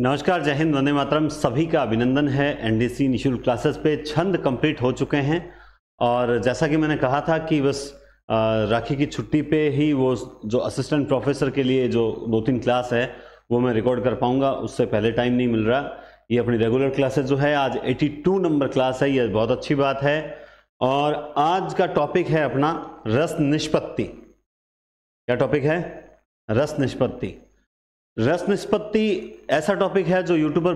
नमस्कार जय हिंद वंदे मातरम सभी का अभिनंदन है एनडीसी निशुल्क क्लासेस पे छंद कंप्लीट हो चुके हैं और जैसा कि मैंने कहा था कि बस राखी की छुट्टी पे ही वो जो असिस्टेंट प्रोफेसर के लिए जो दो तीन क्लास है वो मैं रिकॉर्ड कर पाऊंगा उससे पहले टाइम नहीं मिल रहा ये अपनी रेगुलर क्लासेस जो है आज 82 नंबर क्लास है ये बहुत अच्छी बात है और आज का टॉपिक है अपना रस निष्पत्ति क्या टॉपिक है रस निष्पत्ति रस निष्पत्ति ऐसा टॉपिक है जो यूट्यूबर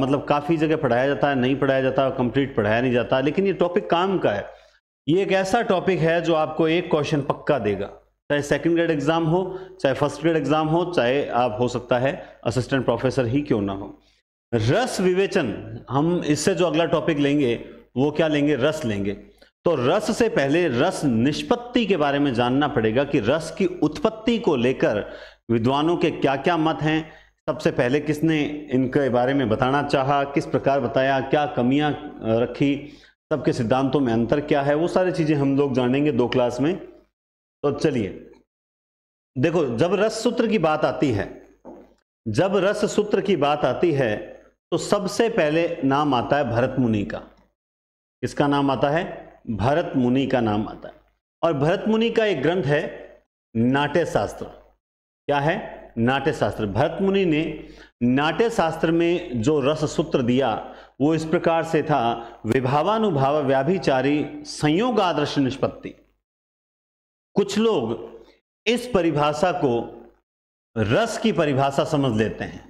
मतलब काफ़ी जगह पढ़ाया जाता है नहीं पढ़ाया जाता कंप्लीट पढ़ाया नहीं जाता लेकिन ये टॉपिक काम का है ये एक ऐसा टॉपिक है जो आपको एक क्वेश्चन पक्का देगा चाहे सेकंड ग्रेड एग्ज़ाम हो चाहे फर्स्ट ग्रेड एग्ज़ाम हो चाहे आप हो सकता है असिस्टेंट प्रोफेसर ही क्यों ना हो रस विवेचन हम इससे जो अगला टॉपिक लेंगे वो क्या लेंगे रस लेंगे तो रस से पहले रस निष्पत्ति के बारे में जानना पड़ेगा कि रस की उत्पत्ति को लेकर विद्वानों के क्या क्या मत हैं सबसे पहले किसने इनके बारे में बताना चाहा किस प्रकार बताया क्या कमियां रखी सबके सिद्धांतों में अंतर क्या है वो सारी चीज़ें हम लोग जानेंगे दो क्लास में तो चलिए देखो जब रस सूत्र की बात आती है जब रस सूत्र की बात आती है तो सबसे पहले नाम आता है भरत मुनि का किसका नाम आता है भरत मुनि का नाम आता है और भरत मुनि का एक ग्रंथ है नाट्य शास्त्र क्या है नाट्य शास्त्र भरत मुनि ने नाट्य शास्त्र में जो रस सूत्र दिया वो इस प्रकार से था विभावानुभाव व्याभिचारी संयोगादर्श निष्पत्ति कुछ लोग इस परिभाषा को रस की परिभाषा समझ लेते हैं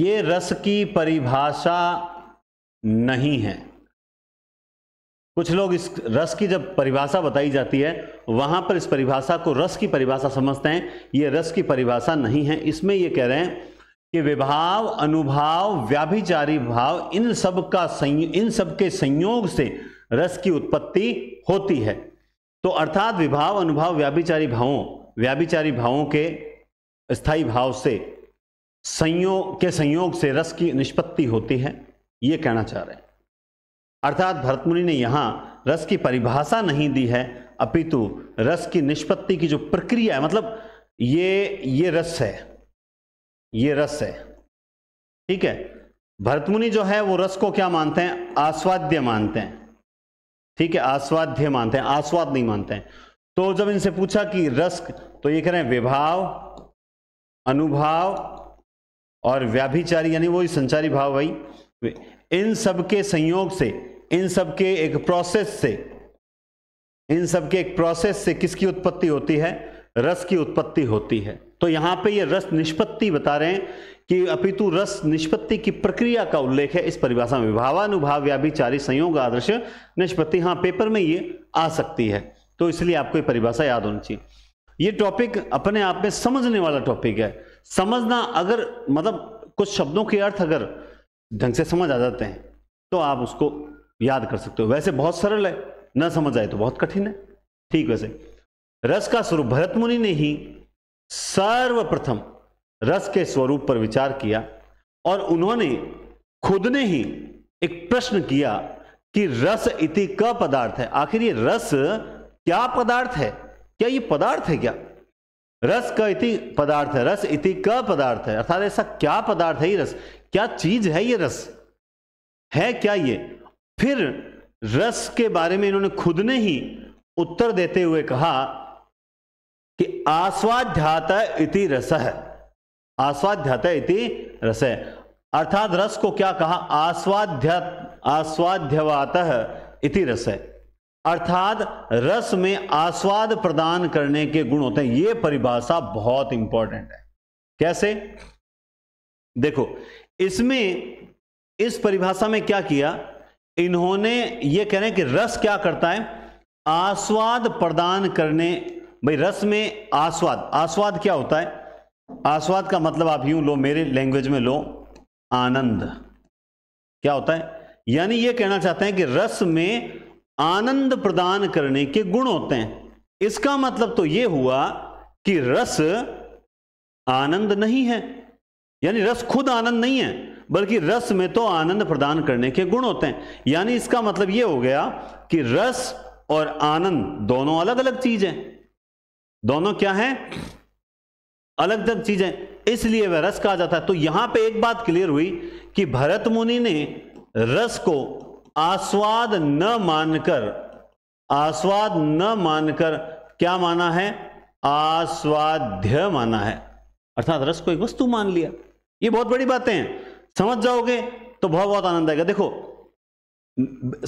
ये रस की परिभाषा नहीं है कुछ लोग इस रस की जब परिभाषा बताई जाती है वहां पर इस परिभाषा को रस की परिभाषा समझते हैं ये रस की परिभाषा नहीं है इसमें ये कह रहे हैं कि विभाव अनुभाव व्याभिचारी भाव इन सब का इन सब के संयोग से रस की उत्पत्ति होती है तो अर्थात विभाव अनुभाव व्याभिचारी भावों व्याभिचारी भावों के स्थायी भाव से संयोग के संयोग से रस की निष्पत्ति होती है ये कहना चाह रहे हैं अर्थात भरतमुनि ने यहाँ रस की परिभाषा नहीं दी है अपितु रस की निष्पत्ति की जो प्रक्रिया है मतलब ये ये रस है ये रस है ठीक है भरतमुनि जो है वो रस को क्या मानते हैं आस्वाद्य मानते हैं ठीक है आस्वाद्य मानते हैं आस्वाद नहीं मानते हैं तो जब इनसे पूछा कि रस तो ये कह रहे हैं विभाव अनुभाव और व्याभिचारी यानी ही संचारी भाव भाई इन सब के संयोग से इन सब के एक प्रोसेस से इन सब के एक प्रोसेस से किसकी उत्पत्ति होती है रस की उत्पत्ति होती है तो यहां पे ये रस निष्पत्ति बता रहे हैं कि अपितु रस निष्पत्ति की प्रक्रिया का उल्लेख है इस परिभाषा में भावानुभाव व्याभिचारी संयोग आदर्श निष्पत्ति हाँ पेपर में ये आ सकती है तो इसलिए आपको ये परिभाषा याद होनी चाहिए ये टॉपिक अपने आप में समझने वाला टॉपिक है समझना अगर मतलब कुछ शब्दों के अर्थ अगर ढंग से समझ आ जाते हैं तो आप उसको याद कर सकते हो वैसे बहुत सरल है न समझ आए तो बहुत कठिन है ठीक वैसे रस का स्वरूप भरत मुनि ने ही सर्वप्रथम रस के स्वरूप पर विचार किया और उन्होंने खुद ने ही एक प्रश्न किया कि रस इति क पदार्थ है आखिर ये रस क्या पदार्थ है क्या ये पदार्थ है क्या रस का इति पदार्थ है रस इति क पदार्थ है अर्थात ऐसा क्या पदार्थ है ये रस क्या चीज है ये रस है क्या ये फिर रस के बारे में इन्होंने खुद ने ही उत्तर देते हुए कहा कि आस्वाध्यात इति रस है आस्वाध्यात इति रस है अर्थात रस को क्या कहा आस्वाध्या आस्वाध्यवात इति रस है अर्थात रस में आस्वाद प्रदान करने के गुण होते हैं यह परिभाषा बहुत इंपॉर्टेंट है कैसे देखो इसमें इस परिभाषा में क्या किया इन्होंने ये कह रहे हैं कि रस क्या करता है आस्वाद प्रदान करने भाई रस में आस्वाद आस्वाद क्या होता है आस्वाद का मतलब आप यूं लो मेरे लैंग्वेज में लो आनंद क्या होता है यानी ये कहना चाहते हैं कि रस में आनंद प्रदान करने के गुण होते हैं इसका मतलब तो ये हुआ कि रस आनंद नहीं है यानी रस खुद आनंद नहीं है बल्कि रस में तो आनंद प्रदान करने के गुण होते हैं यानी इसका मतलब यह हो गया कि रस और आनंद दोनों अलग अलग चीज है दोनों क्या है अलग अलग चीजें इसलिए वह रस कहा जाता है तो यहां पे एक बात क्लियर हुई कि भरत मुनि ने रस को आस्वाद न मानकर आस्वाद न मानकर क्या माना है आस्वाद्य माना है अर्थात रस को एक वस्तु मान लिया ये बहुत बड़ी बातें हैं समझ जाओगे तो बहुत बहुत आनंद आएगा देखो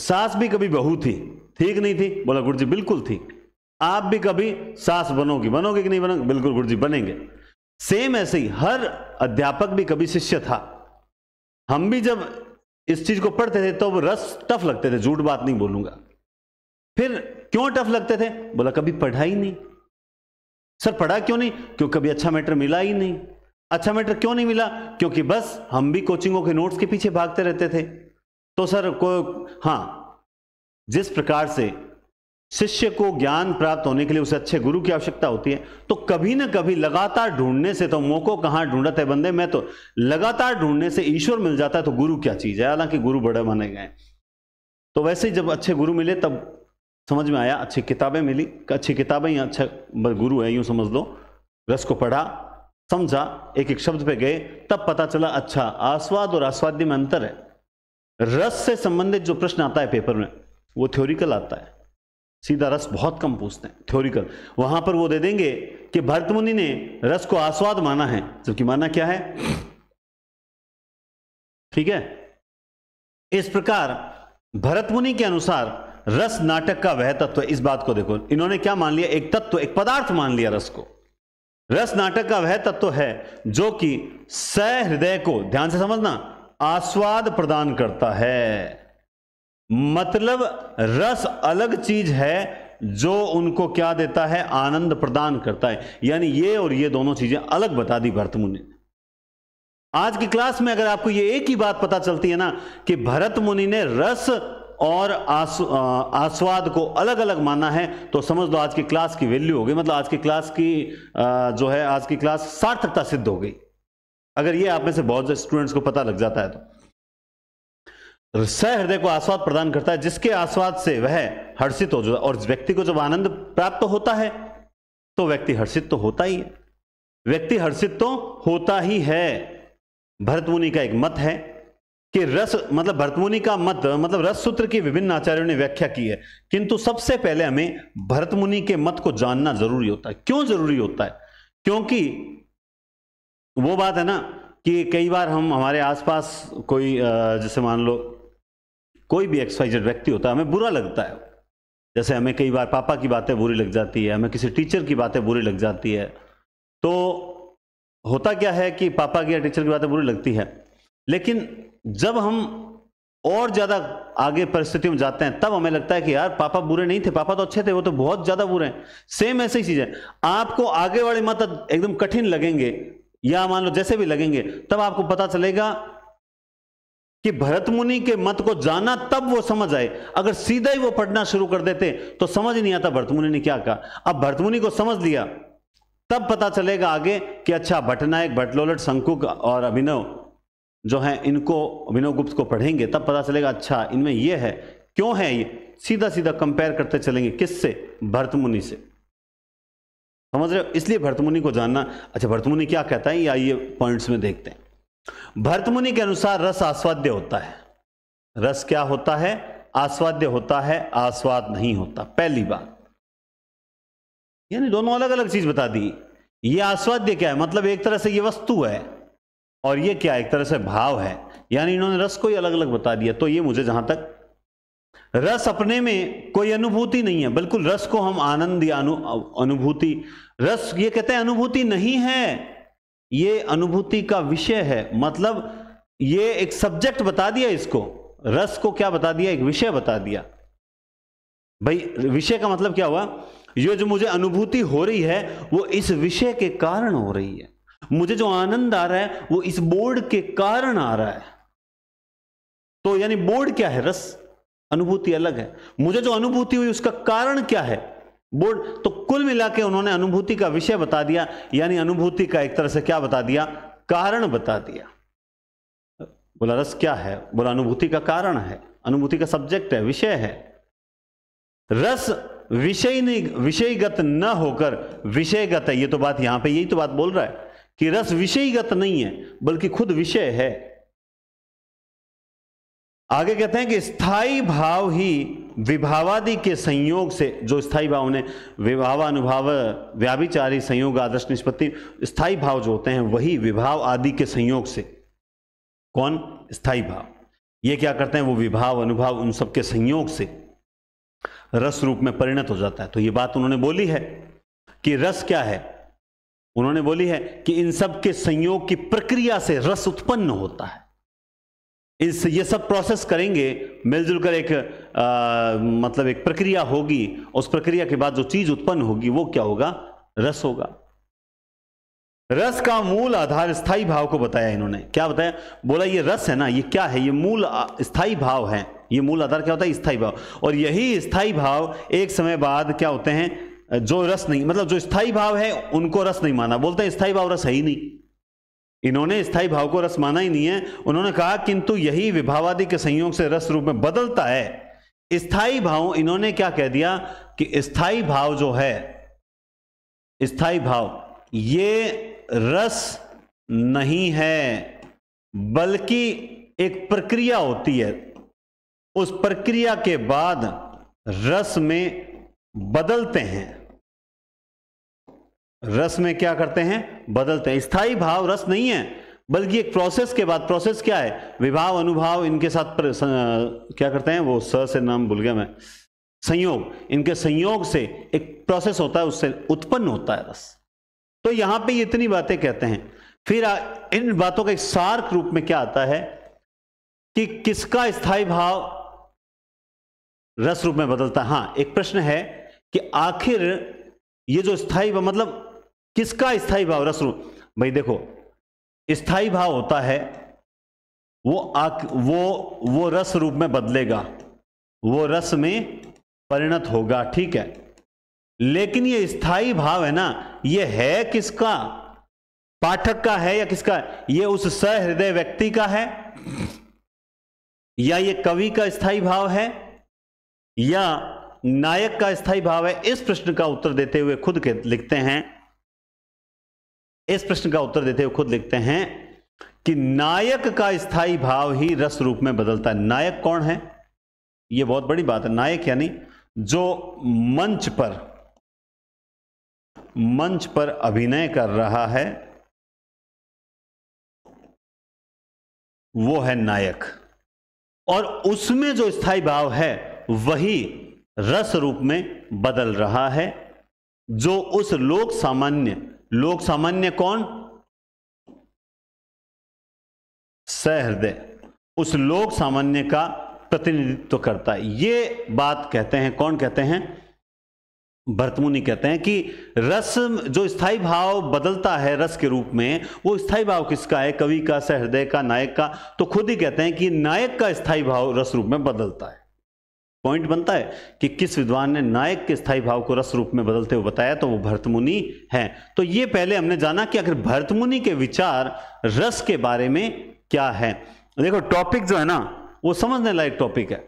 सास भी कभी बहू थी ठीक नहीं थी बोला गुरु जी बिल्कुल थी आप भी कभी सास बनोगी बनोगे कि नहीं बनोगे बिल्कुल गुरु जी बनेंगे सेम ऐसे ही हर अध्यापक भी कभी शिष्य था हम भी जब इस चीज को पढ़ते थे तो रस टफ लगते थे झूठ बात नहीं बोलूंगा फिर क्यों टफ लगते थे बोला कभी पढ़ा ही नहीं सर पढ़ा क्यों नहीं क्यों कभी अच्छा मैटर मिला ही नहीं अच्छा मैटर क्यों नहीं मिला क्योंकि बस हम भी कोचिंगों के नोट्स के पीछे भागते रहते थे तो सर को हाँ जिस प्रकार से शिष्य को ज्ञान प्राप्त होने के लिए उसे अच्छे गुरु की आवश्यकता होती है तो कभी ना कभी लगातार ढूंढने से तो मोको कहाँ ढूंढते हैं बंदे मैं तो लगातार ढूंढने से ईश्वर मिल जाता है तो गुरु क्या चीज है हालांकि गुरु बड़े माने गए तो वैसे ही जब अच्छे गुरु मिले तब समझ में आया अच्छी किताबें मिली अच्छी किताबें अच्छा गुरु है यूं समझ लो रस को पढ़ा समझा एक एक शब्द पे गए तब पता चला अच्छा आस्वाद और आस्वाद्य में अंतर है रस से संबंधित जो प्रश्न आता है पेपर में वो थ्योरिकल आता है सीधा रस बहुत कम पूछते हैं थ्योरिकल वहां पर वो दे देंगे कि भरत मुनि ने रस को आस्वाद माना है जबकि माना क्या है ठीक है इस प्रकार भरत मुनि के अनुसार रस नाटक का वह तत्व इस बात को देखो इन्होंने क्या मान लिया एक तत्व एक पदार्थ मान लिया रस को रस नाटक का वह तत्व है जो कि सहृदय को ध्यान से समझना आस्वाद प्रदान करता है मतलब रस अलग चीज है जो उनको क्या देता है आनंद प्रदान करता है यानी ये और ये दोनों चीजें अलग बता दी भरत मुनि आज की क्लास में अगर आपको ये एक ही बात पता चलती है ना कि भरत मुनि ने रस और आस, आस्वाद को अलग अलग माना है तो समझ लो आज की क्लास की वैल्यू हो गई मतलब आज की क्लास की जो है आज की क्लास सार्थकता सिद्ध हो गई अगर ये आप में से बहुत स्टूडेंट्स को पता लग जाता है तो हृदय को आस्वाद प्रदान करता है जिसके आस्वाद से वह हर्षित हो जाता है और व्यक्ति को जब आनंद प्राप्त होता है तो व्यक्ति हर्षित तो होता ही है व्यक्ति हर्षित तो होता ही है भरत मुनि का एक मत है कि रस मतलब भरतमुनि का मत मतलब रस सूत्र की विभिन्न आचार्यों ने व्याख्या की है किंतु सबसे पहले हमें भरतमुनि के मत को जानना जरूरी होता है क्यों जरूरी होता है क्योंकि वो बात है ना कि कई बार हम हमारे आसपास कोई जैसे मान लो कोई भी एक्सवाइजेड व्यक्ति होता है हमें बुरा लगता है जैसे हमें कई बार पापा की बातें बुरी लग जाती है हमें किसी टीचर की बातें बुरी लग जाती है तो होता क्या है कि पापा की या टीचर की बातें बुरी लगती है लेकिन जब हम और ज़्यादा आगे परिस्थितियों में जाते हैं तब हमें लगता है कि यार पापा बुरे नहीं थे पापा तो अच्छे थे वो तो बहुत ज़्यादा बुरे हैं सेम ऐसी चीज़ है आपको आगे वाले मत एकदम कठिन लगेंगे या मान लो जैसे भी लगेंगे तब आपको पता चलेगा कि भरत मुनि के मत को जाना तब वो समझ आए अगर सीधा ही वो पढ़ना शुरू कर देते तो समझ नहीं आता भरत मुनि ने क्या कहा अब भरत मुनि को समझ लिया तब पता चलेगा आगे कि अच्छा भटनायक भटलोलट शंकुक और अभिनव जो हैं इनको विनोद गुप्त को पढ़ेंगे तब पता चलेगा अच्छा इनमें ये है क्यों है ये सीधा सीधा कंपेयर करते चलेंगे किससे भरतमुनि से समझ रहे हो इसलिए भरतमुनि को जानना अच्छा भरतमुनि क्या कहता है या ये पॉइंट्स में देखते हैं भरतमुनि के अनुसार रस आस्वाद्य होता है रस क्या होता है आस्वाद्य होता है आस्वाद नहीं होता पहली बात यानी दोनों अलग अलग चीज बता दी ये आस्वाद्य क्या है मतलब एक तरह से ये वस्तु है और ये क्या एक तरह से भाव है यानी इन्होंने रस को ही अलग अलग बता दिया तो ये मुझे जहां तक रस अपने में कोई अनुभूति नहीं है बिल्कुल रस को हम आनंद या अनु, अनुभूति रस ये कहते हैं अनुभूति नहीं है ये अनुभूति का विषय है मतलब ये एक सब्जेक्ट बता दिया इसको रस को क्या बता दिया एक विषय बता दिया भाई विषय का मतलब क्या हुआ ये जो मुझे अनुभूति हो रही है वो इस विषय के कारण हो रही है मुझे जो आनंद आ रहा है वो इस बोर्ड के कारण आ रहा है तो यानी बोर्ड क्या है रस अनुभूति अलग है मुझे जो अनुभूति हुई उसका कारण क्या है बोर्ड तो कुल मिला के उन्होंने अनुभूति का विषय बता दिया यानी अनुभूति का एक तरह से क्या बता दिया कारण बता दिया बोला रस क्या है बोला अनुभूति का कारण है अनुभूति का सब्जेक्ट है विषय है रस विषय नहीं विषयगत न होकर विषयगत है ये तो बात यहां पे यही तो बात बोल रहा है कि रस विषयगत नहीं है बल्कि खुद विषय है आगे कहते हैं कि स्थाई भाव ही विभावादि के संयोग से जो स्थाई भाव ने विभावानुभाव व्याभिचारी संयोग आदर्श निष्पत्ति स्थाई भाव जो होते हैं वही विभाव आदि के संयोग से कौन स्थाई भाव ये क्या करते हैं वो विभाव अनुभाव उन सब के संयोग से रस रूप में परिणत हो जाता है तो ये बात उन्होंने बोली है कि रस क्या है उन्होंने बोली है कि इन सब के संयोग की प्रक्रिया से रस उत्पन्न होता है इस ये सब प्रोसेस करेंगे मिलजुल कर एक आ, मतलब एक प्रक्रिया होगी उस प्रक्रिया के बाद जो चीज उत्पन्न होगी वो क्या होगा रस होगा रस का मूल आधार स्थाई भाव को बताया इन्होंने क्या बताया बोला ये रस है ना ये क्या है ये मूल स्थाई भाव है ये मूल आधार क्या होता है स्थाई भाव और यही स्थाई भाव एक समय बाद क्या होते हैं जो रस नहीं मतलब जो स्थाई भाव है उनको रस नहीं माना बोलते हैं स्थाई भाव रस है ही नहीं इन्होंने स्थाई भाव को रस माना ही नहीं है उन्होंने कहा किंतु यही विभावादि के संयोग से रस रूप में बदलता है स्थाई भाव इन्होंने क्या कह दिया कि स्थाई भाव जो है स्थाई भाव ये रस नहीं है बल्कि एक प्रक्रिया होती है उस प्रक्रिया के बाद रस में बदलते हैं रस में क्या करते हैं बदलते हैं स्थाई भाव रस नहीं है बल्कि एक प्रोसेस के बाद प्रोसेस क्या है विभाव अनुभाव इनके साथ पर, स, क्या करते हैं वो स से नाम भूल गया मैं संयोग इनके संयोग से एक प्रोसेस होता है उससे उत्पन्न होता है रस तो यहां पे इतनी बातें कहते हैं फिर इन बातों का एक सार रूप में क्या आता है कि किसका स्थाई भाव रस रूप में बदलता है हाँ एक प्रश्न है कि आखिर ये जो स्थाई मतलब किसका स्थाई भाव रस रूप भाई देखो स्थाई भाव होता है वो आ, वो वो रस रूप में बदलेगा वो रस में परिणत होगा ठीक है लेकिन ये स्थाई भाव है ना ये है किसका पाठक का है या किसका ये उस सहृदय व्यक्ति का है या ये कवि का स्थाई भाव है या नायक का स्थाई भाव है इस प्रश्न का उत्तर देते हुए खुद के लिखते हैं इस प्रश्न का उत्तर देते हुए खुद लिखते हैं कि नायक का स्थायी भाव ही रस रूप में बदलता है नायक कौन है यह बहुत बड़ी बात है नायक यानी जो मंच पर मंच पर अभिनय कर रहा है वो है नायक और उसमें जो स्थायी भाव है वही रस रूप में बदल रहा है जो उस लोक सामान्य लोक सामान्य कौन सहृदय उस लोक सामान्य का प्रतिनिधित्व करता है ये बात कहते हैं कौन कहते हैं भरतमुनि कहते हैं कि रस जो स्थाई भाव बदलता है रस के रूप में वो स्थाई भाव किसका है कवि का सहृदय का नायक का तो खुद ही कहते हैं कि नायक का स्थाई भाव रस रूप में बदलता है पॉइंट बनता है कि किस विद्वान ने नायक के स्थायी भाव को रस रूप में बदलते हुए बताया तो वो भरतमुनि है तो ये पहले हमने जाना कि आखिर भरतमुनि के विचार रस के बारे में क्या है देखो टॉपिक जो है ना वो समझने लायक टॉपिक है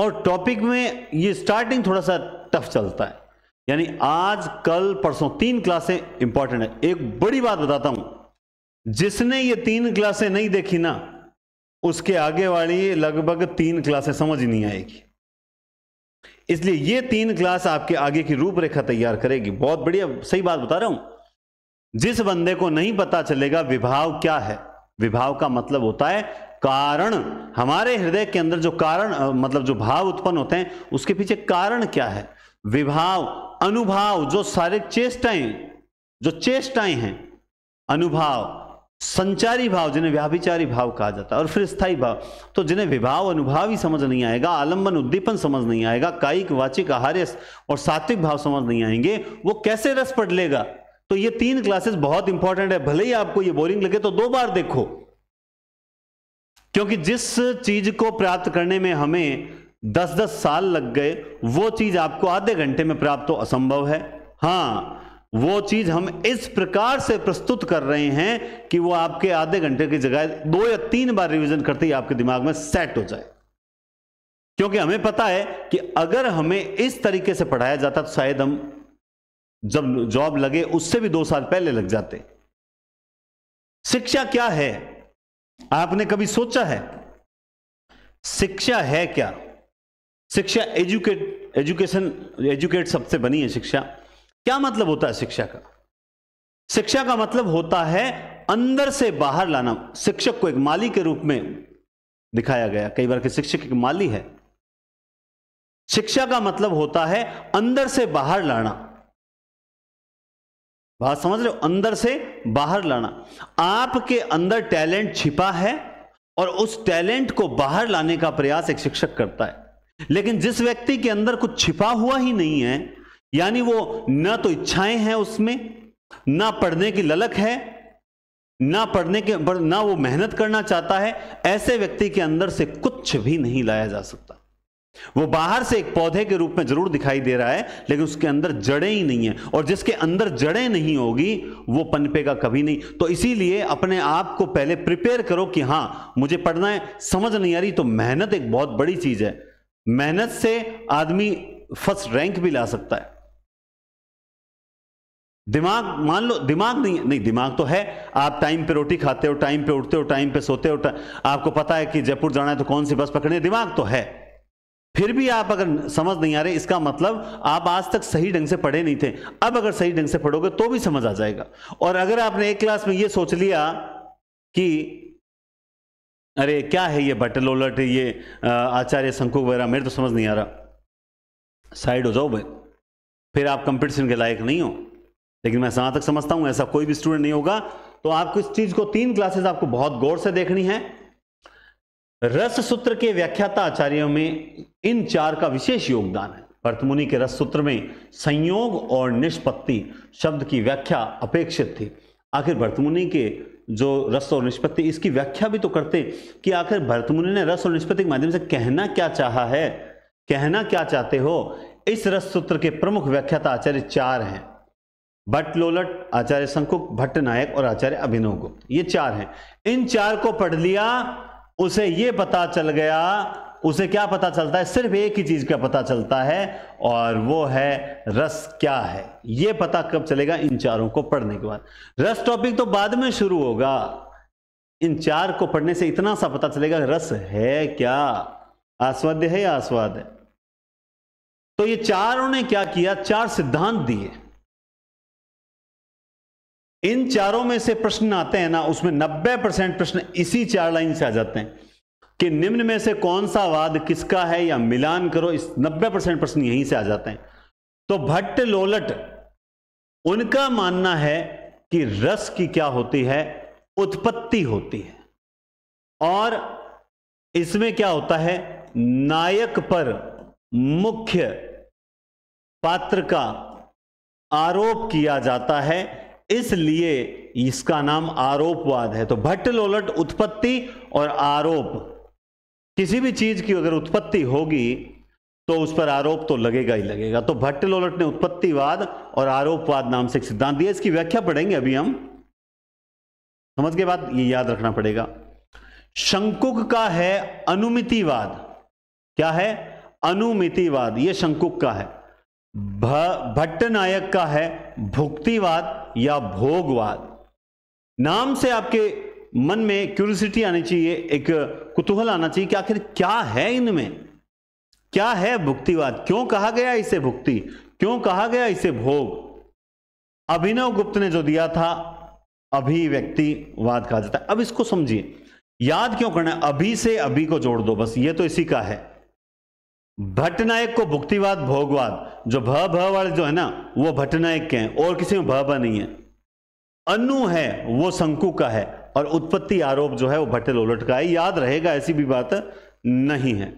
और टॉपिक में ये स्टार्टिंग थोड़ा सा टफ चलता है यानी आज कल परसों तीन क्लासे इंपॉर्टेंट है एक बड़ी बात बताता हूं जिसने ये तीन क्लासे नहीं देखी ना उसके आगे वाली लगभग तीन क्लासें समझ नहीं आएगी इसलिए ये तीन क्लास आपके आगे की रूपरेखा तैयार करेगी बहुत बढ़िया सही बात बता रहा हूं जिस बंदे को नहीं पता चलेगा विभाव क्या है विभाव का मतलब होता है कारण हमारे हृदय के अंदर जो कारण मतलब जो भाव उत्पन्न होते हैं उसके पीछे कारण क्या है विभाव अनुभाव जो सारे चेष्टाएं जो चेष्टाएं हैं अनुभाव संचारी भाव जिन्हें व्याभिचारी भाव कहा जाता है और फिर स्थायी भाव तो जिन्हें विभाव अनुभाव ही समझ नहीं आएगा आलंबन उद्दीपन समझ नहीं आएगा कायिक वाचिक आहार्य और सात्विक भाव समझ नहीं आएंगे वो कैसे रस पड़ लेगा तो ये तीन क्लासेस बहुत इंपॉर्टेंट है भले ही आपको ये बोरिंग लगे तो दो बार देखो क्योंकि जिस चीज को प्राप्त करने में हमें दस दस साल लग गए वो चीज आपको आधे घंटे में प्राप्त तो असंभव है हाँ वो चीज हम इस प्रकार से प्रस्तुत कर रहे हैं कि वो आपके आधे घंटे की जगह दो या तीन बार रिवीजन करते ही आपके दिमाग में सेट हो जाए क्योंकि हमें पता है कि अगर हमें इस तरीके से पढ़ाया जाता तो शायद हम जब जॉब लगे उससे भी दो साल पहले लग जाते शिक्षा क्या है आपने कभी सोचा है शिक्षा है क्या शिक्षा एजुकेट एजुकेशन एजुकेट सबसे बनी है शिक्षा क्या मतलब होता है शिक्षा का शिक्षा का मतलब होता है अंदर से बाहर लाना शिक्षक को एक माली के रूप में दिखाया गया कई बार के शिक्षक एक माली है शिक्षा का मतलब होता है अंदर से बाहर लाना बात समझ रहे हो अंदर से बाहर लाना आपके अंदर टैलेंट छिपा है और उस टैलेंट को बाहर लाने का प्रयास एक शिक्षक करता है लेकिन जिस व्यक्ति के अंदर कुछ छिपा हुआ ही नहीं है यानी वो न तो इच्छाएं हैं उसमें ना पढ़ने की ललक है ना पढ़ने के ना वो मेहनत करना चाहता है ऐसे व्यक्ति के अंदर से कुछ भी नहीं लाया जा सकता वो बाहर से एक पौधे के रूप में जरूर दिखाई दे रहा है लेकिन उसके अंदर जड़ें ही नहीं है और जिसके अंदर जड़ें नहीं होगी वो पनपेगा कभी नहीं तो इसीलिए अपने आप को पहले प्रिपेयर करो कि हाँ मुझे पढ़ना है समझ नहीं आ रही तो मेहनत एक बहुत बड़ी चीज है मेहनत से आदमी फर्स्ट रैंक भी ला सकता है दिमाग मान लो दिमाग नहीं है नहीं दिमाग तो है आप टाइम पे रोटी खाते हो टाइम पे उठते हो टाइम पे सोते हो आपको पता है कि जयपुर जाना है तो कौन सी बस पकड़नी है दिमाग तो है फिर भी आप अगर समझ नहीं आ रहे इसका मतलब आप आज तक सही ढंग से पढ़े नहीं थे अब अगर सही ढंग से पढ़ोगे तो भी समझ आ जाएगा और अगर आपने एक क्लास में ये सोच लिया कि अरे क्या है ये बटल ओलट ये आचार्य शंकु वगैरह मेरे तो समझ नहीं आ रहा साइड हो जाओ भाई फिर आप कंपटीशन के लायक नहीं हो लेकिन मैं जहां तक समझता हूं ऐसा कोई भी स्टूडेंट नहीं होगा तो आपको इस चीज को तीन क्लासेस आपको बहुत गौर से देखनी है रस सूत्र के व्याख्याता आचार्यों में इन चार का विशेष योगदान है भर्तमुनि के रस सूत्र में संयोग और निष्पत्ति शब्द की व्याख्या अपेक्षित थी आखिर भर्तमुनि के जो रस और निष्पत्ति इसकी व्याख्या भी तो करते कि आखिर भरतमुनि ने रस और निष्पत्ति के माध्यम से कहना क्या चाहा है कहना क्या चाहते हो इस रस सूत्र के प्रमुख व्याख्याता आचार्य चार हैं भट्ट लोलट आचार्य शंकुक भट्ट नायक और आचार्य अभिनव गुप्त ये चार हैं इन चार को पढ़ लिया उसे ये पता चल गया उसे क्या पता चलता है सिर्फ एक ही चीज का पता चलता है और वो है रस क्या है ये पता कब चलेगा इन चारों को पढ़ने के बाद रस टॉपिक तो बाद में शुरू होगा इन चार को पढ़ने से इतना सा पता चलेगा रस है क्या आस्वाद्य है या आस्वाद है तो ये चारों ने क्या किया चार सिद्धांत दिए इन चारों में से प्रश्न आते हैं ना उसमें 90 परसेंट प्रश्न इसी चार लाइन से आ जाते हैं कि निम्न में से कौन सा वाद किसका है या मिलान करो इस 90 परसेंट प्रश्न यहीं से आ जाते हैं तो भट्ट लोलट उनका मानना है कि रस की क्या होती है उत्पत्ति होती है और इसमें क्या होता है नायक पर मुख्य पात्र का आरोप किया जाता है इसलिए इसका नाम आरोपवाद है तो भट्ट लोलट उत्पत्ति और आरोप किसी भी चीज की अगर उत्पत्ति होगी तो उस पर आरोप तो लगेगा ही लगेगा तो भट्ट लोलट ने उत्पत्तिवाद और आरोपवाद नाम से एक सिद्धांत दिया इसकी व्याख्या पढ़ेंगे अभी हम समझ के बाद ये याद रखना पड़ेगा शंकुक का है अनुमितिवाद क्या है अनुमितिवाद ये शंकुक का है भट्ट नायक का है भुक्तिवाद या भोगवाद नाम से आपके मन में क्यूरियोसिटी आनी चाहिए एक कुतूहल आना चाहिए कि आखिर क्या है इनमें क्या है भुक्तिवाद क्यों कहा गया इसे भुक्ति क्यों कहा गया इसे भोग अभिनव गुप्त ने जो दिया था अभिव्यक्तिवाद कहा जाता है अब इसको समझिए याद क्यों करना है अभी से अभी को जोड़ दो बस ये तो इसी का है भट्टनायक को भुक्तिवाद भोगवाद जो भ भ वाले जो है ना वो भट्टनायक के हैं और किसी में भ नहीं है अनु है वो शंकु का है और उत्पत्ति आरोप जो है वो भट्टे लोलट का है याद रहेगा ऐसी भी बात नहीं है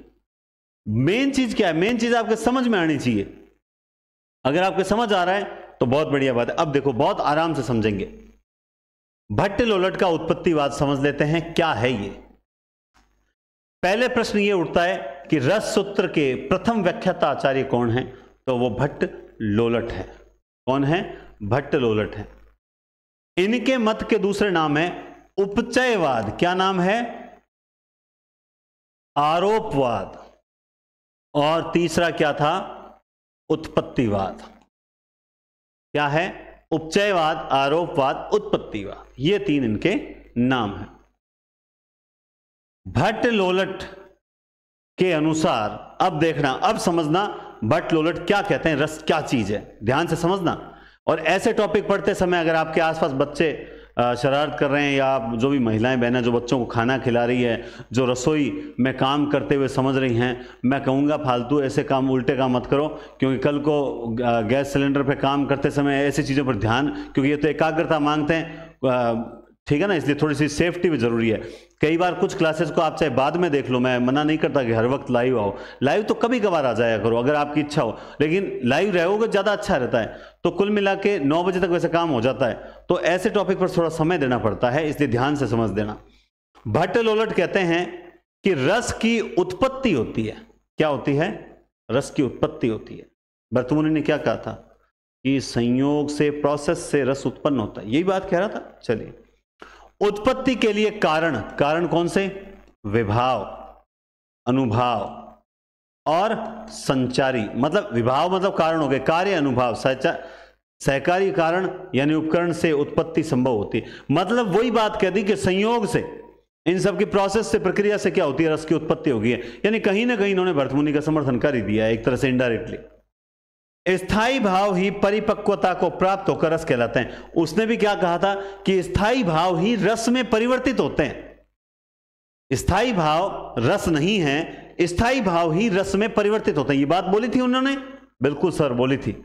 मेन चीज क्या है मेन चीज आपके समझ में आनी चाहिए अगर आपके समझ आ रहा है तो बहुत बढ़िया बात है अब देखो बहुत आराम से समझेंगे भट्ट लोलट का उत्पत्तिवाद समझ लेते हैं क्या है ये पहले प्रश्न ये उठता है कि रस सूत्र के प्रथम व्याख्याता आचार्य कौन है तो वो भट्ट लोलट है कौन है भट्ट लोलट है इनके मत के दूसरे नाम है उपचयवाद क्या नाम है आरोपवाद और तीसरा क्या था उत्पत्तिवाद क्या है उपचयवाद आरोपवाद उत्पत्तिवाद ये तीन इनके नाम हैं भट्ट लोलट के अनुसार अब देखना अब समझना भट्ट लोलट क्या कहते हैं रस क्या चीज है ध्यान से समझना और ऐसे टॉपिक पढ़ते समय अगर आपके आसपास बच्चे शरारत कर रहे हैं या जो भी महिलाएं बहन जो बच्चों को खाना खिला रही है जो रसोई में काम करते हुए समझ रही हैं मैं कहूँगा फालतू ऐसे काम उल्टे काम मत करो क्योंकि कल को गैस सिलेंडर पे काम करते समय ऐसी चीज़ों पर ध्यान क्योंकि ये तो एकाग्रता मांगते हैं ठीक है ना इसलिए थोड़ी सी सेफ्टी भी ज़रूरी है कई बार कुछ क्लासेस को आप चाहे बाद में देख लो मैं मना नहीं करता कि हर वक्त लाइव आओ लाइव तो कभी कभार आ जाया करो अगर आपकी इच्छा हो लेकिन लाइव रहोगे ज़्यादा अच्छा रहता है तो कुल मिला के नौ बजे तक वैसे काम हो जाता है तो ऐसे टॉपिक पर थोड़ा समय देना पड़ता है इसलिए ध्यान से समझ देना भट्ट लोलट कहते हैं कि रस की उत्पत्ति होती है क्या होती है रस की उत्पत्ति होती है भरतमुनि ने क्या कहा था कि संयोग से प्रोसेस से रस उत्पन्न होता है यही बात कह रहा था चलिए उत्पत्ति के लिए कारण कारण कौन से विभाव अनुभाव और संचारी मतलब विभाव मतलब कारण हो गए कार्य अनुभाव सहचा सहकारी कारण यानी उपकरण से उत्पत्ति संभव होती है मतलब वही बात कह दी कि संयोग से इन सब की प्रोसेस से प्रक्रिया से क्या होती है रस की उत्पत्ति होगी यानी कहीं ना कहीं इन्होंने भर्तमुनि का समर्थन कर ही दिया एक तरह से इनडायरेक्टली स्थाई भाव ही परिपक्वता को प्राप्त होकर रस कहलाते हैं उसने भी क्या कहा था कि स्थाई भाव ही रस में परिवर्तित होते हैं स्थाई भाव रस नहीं है स्थाई भाव ही रस में परिवर्तित होते हैं ये बात बोली थी उन्होंने बिल्कुल सर बोली थी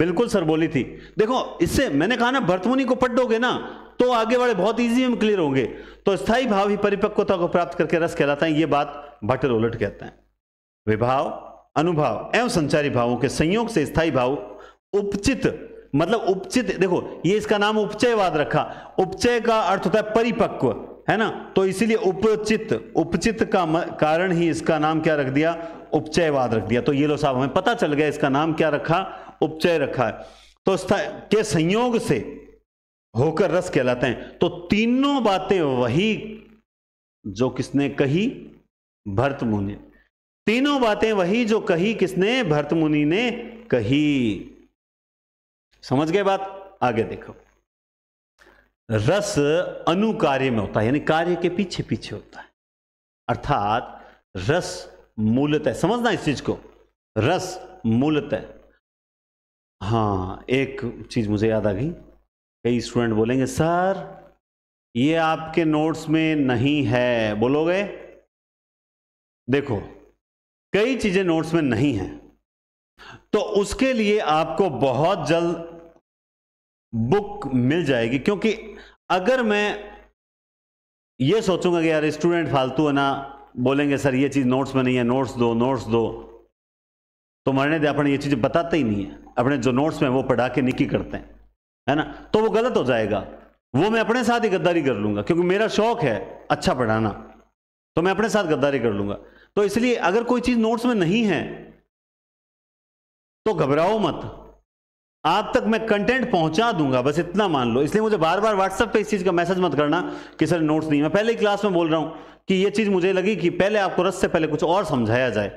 बिल्कुल सर बोली थी देखो इससे मैंने कहा ना भर्तमुनि को पढ़ दोगे ना तो आगे वाले बहुत इजी में क्लियर होंगे तो स्थाई भाव ही परिपक्वता को प्राप्त करके रस कहलाता है ये बात भट्ट रोलट कहते हैं विभाव अनुभाव एवं संचारी भावों के संयोग से स्थायी भाव उपचित मतलब उपचित देखो ये इसका नाम उपचयवाद रखा उपचय का अर्थ होता है परिपक्व है ना तो इसीलिए उपचित उपचित का कारण ही इसका नाम क्या रख दिया उपचयवाद रख दिया तो ये लो साहब हमें पता चल गया इसका नाम क्या रखा उपचय रखा है तो के संयोग से होकर रस कहलाते हैं तो तीनों बातें वही जो किसने कही भरत मुनि तीनों बातें वही जो कही किसने भरत मुनि ने कही समझ गए बात आगे देखो रस अनुकार्य में होता है यानी कार्य के पीछे पीछे होता है अर्थात रस मूलतः समझना इस चीज को रस मूलतः हाँ एक चीज मुझे याद आ गई कई स्टूडेंट बोलेंगे सर ये आपके नोट्स में नहीं है बोलोगे देखो कई चीज़ें नोट्स में नहीं है तो उसके लिए आपको बहुत जल्द बुक मिल जाएगी क्योंकि अगर मैं ये सोचूंगा कि यार स्टूडेंट फालतू है ना बोलेंगे सर ये चीज़ नोट्स में नहीं है नोट्स दो नोट्स दो तो मरने दे अपने ये चीज़ बताते ही नहीं है अपने जो नोट्स में वो पढ़ा के निकी करते हैं है ना तो वो गलत हो जाएगा वो मैं अपने साथ ही गद्दारी कर लूंगा क्योंकि मेरा शौक है अच्छा पढ़ाना तो मैं अपने साथ गद्दारी कर लूंगा तो इसलिए अगर कोई चीज नोट्स में नहीं है तो घबराओ मत आप तक मैं कंटेंट पहुंचा दूंगा बस इतना मान लो इसलिए मुझे बार बार व्हाट्सएप पे इस चीज का मैसेज मत करना कि सर नोट्स नहीं मैं पहले ही क्लास में बोल रहा हूं कि ये चीज मुझे लगी कि पहले आपको रस से पहले कुछ और समझाया जाए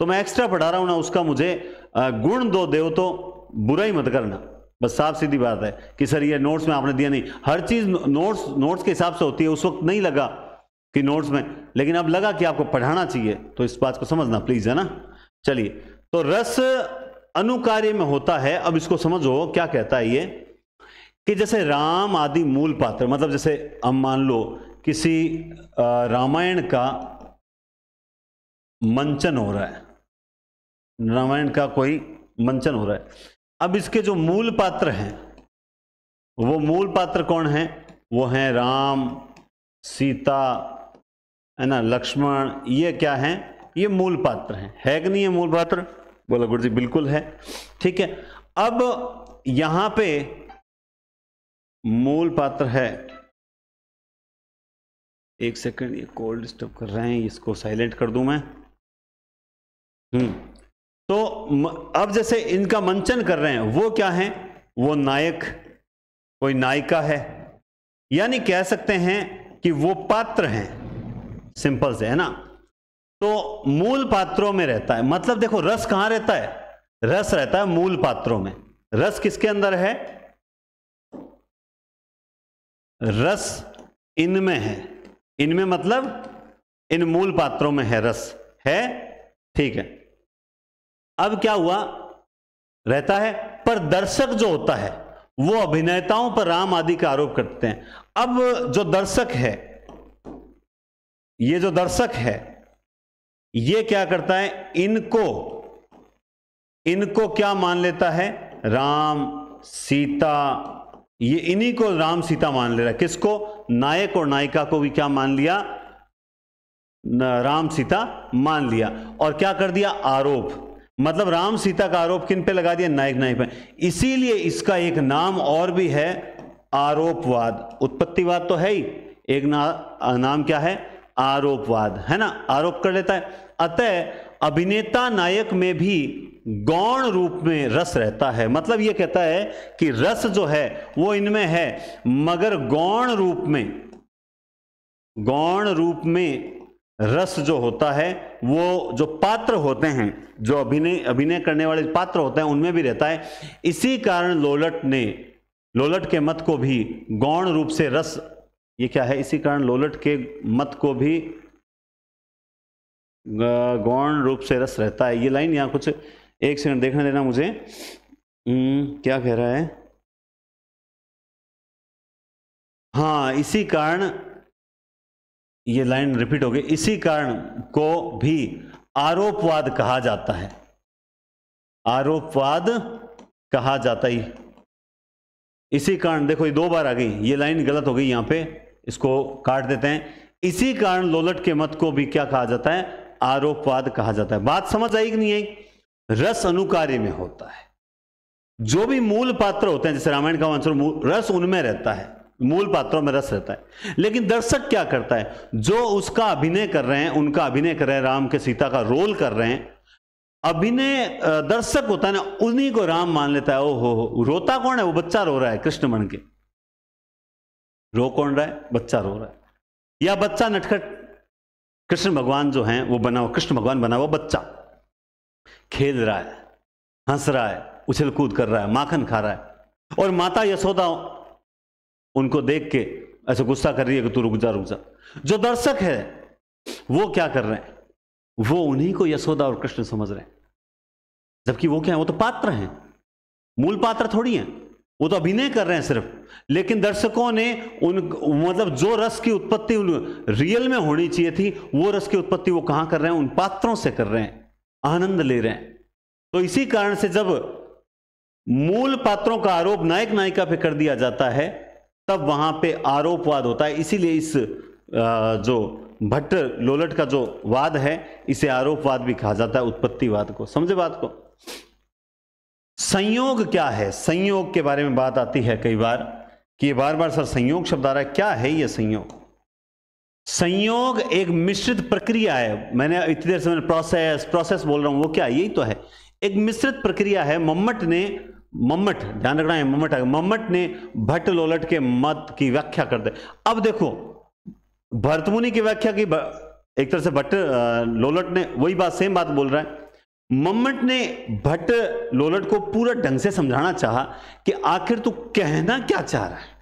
तो मैं एक्स्ट्रा पढ़ा रहा हूं ना उसका मुझे गुण दो देव तो बुरा ही मत करना बस साफ सीधी बात है कि सर ये नोट्स में आपने दिया नहीं हर चीज नोट्स नोट्स के हिसाब से होती है उस वक्त नहीं लगा कि नोट्स में लेकिन अब लगा कि आपको पढ़ाना चाहिए तो इस बात को समझना प्लीज है ना चलिए तो रस अनुकार्य में होता है अब इसको समझो क्या कहता है ये कि जैसे राम आदि मूल पात्र मतलब जैसे हम मान लो किसी रामायण का मंचन हो रहा है रामायण का कोई मंचन हो रहा है अब इसके जो मूल पात्र हैं वो मूल पात्र कौन हैं वो हैं राम सीता है ना लक्ष्मण ये क्या है ये मूल पात्र हैं है कि नहीं है मूल पात्र बोला गुरु जी बिल्कुल है ठीक है अब यहां पे मूल पात्र है एक सेकंड ये कोल्ड डिस्टर्ब कर रहे हैं इसको साइलेंट कर दूं मैं हम्म तो अब जैसे इनका मंचन कर रहे हैं वो क्या है वो नायक कोई नायिका है यानी कह सकते हैं कि वो पात्र हैं सिंपल से है ना तो मूल पात्रों में रहता है मतलब देखो रस कहां रहता है रस रहता है मूल पात्रों में रस किसके अंदर है रस इनमें है इनमें मतलब इन मूल पात्रों में है रस है ठीक है अब क्या हुआ रहता है पर दर्शक जो होता है वो अभिनेताओं पर राम आदि का आरोप करते हैं अब जो दर्शक है ये जो दर्शक है ये क्या करता है इनको इनको क्या मान लेता है राम सीता ये इन्हीं को राम सीता मान ले रहा है किसको नायक और नायिका को भी क्या मान लिया राम सीता मान लिया और क्या कर दिया आरोप मतलब राम सीता का आरोप किन पे लगा दिया नायक नायक पे इसीलिए इसका एक नाम और भी है आरोपवाद उत्पत्तिवाद तो है ही एक ना, नाम क्या है आरोपवाद है ना आरोप कर लेता है अतः अभिनेता नायक में भी गौण रूप में रस रहता है मतलब यह कहता है कि रस जो है वो इनमें है मगर गौण रूप में गौण रूप में रस जो होता है वो जो पात्र होते हैं जो अभिनय अभिनय करने वाले पात्र होते हैं उनमें भी रहता है इसी कारण लोलट ने लोलट के मत को भी गौण रूप से रस ये क्या है इसी कारण लोलट के मत को भी गौण रूप से रस रहता है ये लाइन यहाँ कुछ एक सेकंड देखने देना मुझे हम्म, क्या कह रहा है हाँ इसी कारण ये लाइन रिपीट हो गई इसी कारण को भी आरोपवाद कहा जाता है आरोपवाद कहा जाता ही इसी कारण देखो ये दो बार आ गई ये लाइन गलत हो गई यहां पे इसको काट देते हैं इसी कारण लोलट के मत को भी क्या कहा जाता है आरोपवाद कहा जाता है बात समझ आई कि नहीं आई रस अनुकार्य में होता है जो भी मूल पात्र होते हैं जैसे रामायण का वंशर रस उनमें रहता है मूल पात्रों में रस रहता है लेकिन दर्शक क्या करता है जो उसका अभिनय कर रहे हैं उनका अभिनय कर रहे हैं राम के सीता का रोल कर रहे हैं अभिनय दर्शक होता है ना उन्हीं को राम मान लेता है ओ हो रोता कौन है वो बच्चा रो रहा है कृष्ण बन के रो कौन रहा है बच्चा रो रहा है या बच्चा नटखट कृष्ण भगवान जो हैं वो बना हुआ कृष्ण भगवान बना हुआ बच्चा खेल रहा है हंस रहा है उछल कूद कर रहा है माखन खा रहा है और माता यशोदा उनको देख के ऐसे गुस्सा कर रही है कि तू रुक जा रुक जा जो दर्शक है वो क्या कर रहे हैं वो उन्हीं को यशोदा और कृष्ण समझ रहे हैं जबकि वो क्या है वो तो पात्र हैं मूल पात्र थोड़ी हैं वो तो अभिनय कर रहे हैं सिर्फ लेकिन दर्शकों ने उन मतलब जो रस की उत्पत्ति उन रियल में होनी चाहिए थी वो रस की उत्पत्ति वो कहां कर रहे हैं उन पात्रों से कर रहे हैं आनंद ले रहे हैं तो इसी कारण से जब मूल पात्रों का आरोप नायक नायिका पे कर दिया जाता है तब वहां पे आरोपवाद होता है इसीलिए इस जो भट्ट लोलट का जो वाद है इसे आरोपवाद भी कहा जाता है उत्पत्तिवाद को समझे बात को संयोग क्या है संयोग के बारे में बात आती है कई बार कि ये बार बार सर संयोग शब्द आ रहा है क्या है ये संयोग संयोग एक मिश्रित प्रक्रिया है मैंने इतनी देर से मैंने प्रोसेस प्रोसेस बोल रहा हूं वो क्या यही तो है एक मिश्रित प्रक्रिया है मम्मट ने मम्मट ध्यान रखना है मम्मट मम्मट ने भट्ट लोलट के मत की व्याख्या कर दे अब देखो भरतमुनि की व्याख्या की एक तरह से भट्ट लोलट ने वही बात सेम बात बोल रहा है मम्मट ने भट्ट लोलट को पूरा ढंग से समझाना चाहा कि आखिर तू कहना क्या चाह रहा है